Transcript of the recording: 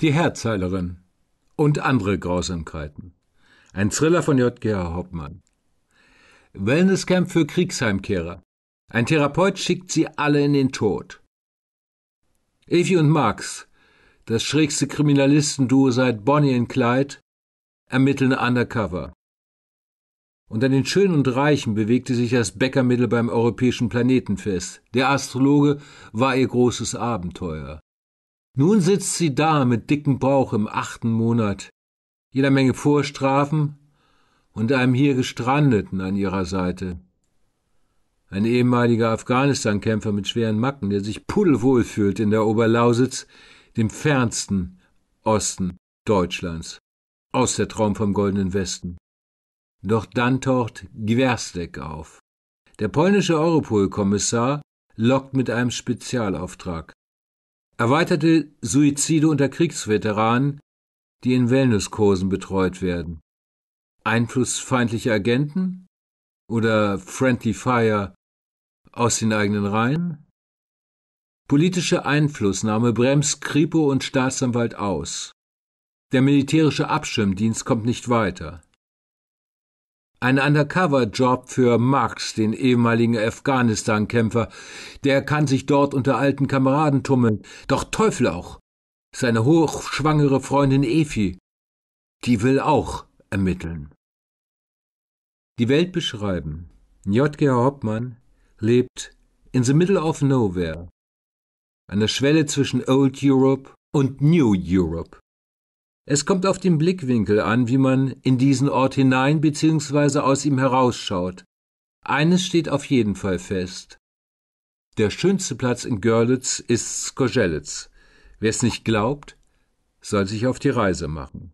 Die Herzheilerin und andere Grausamkeiten. Ein Thriller von J.G.H. Hauptmann. Wellnesscamp für Kriegsheimkehrer. Ein Therapeut schickt sie alle in den Tod. Evie und Max, das schrägste Kriminalistenduo seit Bonnie und Clyde, ermitteln undercover. Unter den Schönen und Reichen bewegte sich das Bäckermittel beim europäischen Planetenfest. Der Astrologe war ihr großes Abenteuer. Nun sitzt sie da mit dicken Bauch im achten Monat, jeder Menge Vorstrafen und einem hier Gestrandeten an ihrer Seite. Ein ehemaliger Afghanistan-Kämpfer mit schweren Macken, der sich pudelwohl fühlt in der Oberlausitz, dem fernsten Osten Deutschlands, aus der Traum vom Goldenen Westen. Doch dann taucht Gwersteck auf. Der polnische Europol-Kommissar lockt mit einem Spezialauftrag erweiterte Suizide unter Kriegsveteranen, die in Wellnesskursen betreut werden. Einfluss feindlicher Agenten oder Friendly Fire aus den eigenen Reihen? Politische Einflussnahme bremst Kripo und Staatsanwalt aus. Der militärische Abschirmdienst kommt nicht weiter. Ein Undercover-Job für Max, den ehemaligen Afghanistan-Kämpfer. Der kann sich dort unter alten Kameraden tummeln. Doch Teufel auch. Seine hochschwangere Freundin Efi. Die will auch ermitteln. Die Welt beschreiben. J.G. Hoffmann lebt in the middle of nowhere. An der Schwelle zwischen Old Europe und New Europe. Es kommt auf den Blickwinkel an, wie man in diesen Ort hinein bzw. aus ihm herausschaut. Eines steht auf jeden Fall fest. Der schönste Platz in Görlitz ist Skorzelitz. Wer es nicht glaubt, soll sich auf die Reise machen.